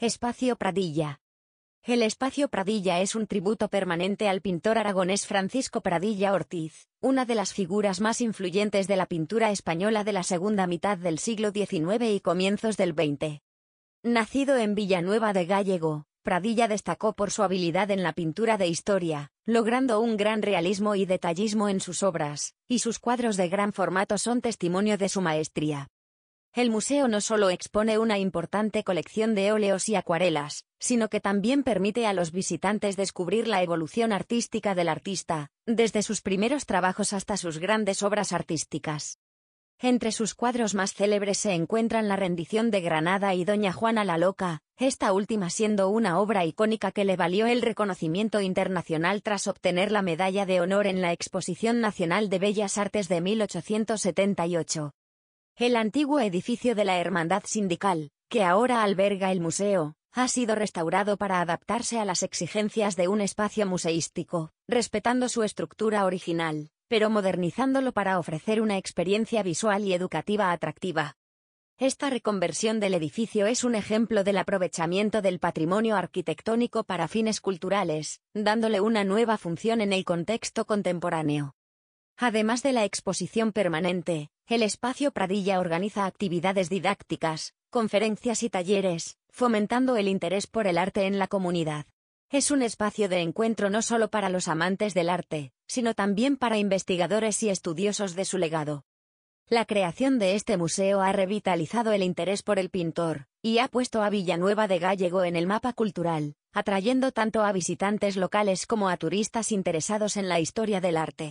Espacio Pradilla. El Espacio Pradilla es un tributo permanente al pintor aragonés Francisco Pradilla Ortiz, una de las figuras más influyentes de la pintura española de la segunda mitad del siglo XIX y comienzos del XX. Nacido en Villanueva de Gallego, Pradilla destacó por su habilidad en la pintura de historia, logrando un gran realismo y detallismo en sus obras, y sus cuadros de gran formato son testimonio de su maestría. El museo no solo expone una importante colección de óleos y acuarelas, sino que también permite a los visitantes descubrir la evolución artística del artista, desde sus primeros trabajos hasta sus grandes obras artísticas. Entre sus cuadros más célebres se encuentran La rendición de Granada y Doña Juana la Loca, esta última siendo una obra icónica que le valió el reconocimiento internacional tras obtener la Medalla de Honor en la Exposición Nacional de Bellas Artes de 1878. El antiguo edificio de la Hermandad Sindical, que ahora alberga el museo, ha sido restaurado para adaptarse a las exigencias de un espacio museístico, respetando su estructura original, pero modernizándolo para ofrecer una experiencia visual y educativa atractiva. Esta reconversión del edificio es un ejemplo del aprovechamiento del patrimonio arquitectónico para fines culturales, dándole una nueva función en el contexto contemporáneo. Además de la exposición permanente, el espacio Pradilla organiza actividades didácticas, conferencias y talleres, fomentando el interés por el arte en la comunidad. Es un espacio de encuentro no solo para los amantes del arte, sino también para investigadores y estudiosos de su legado. La creación de este museo ha revitalizado el interés por el pintor, y ha puesto a Villanueva de Gallego en el mapa cultural, atrayendo tanto a visitantes locales como a turistas interesados en la historia del arte.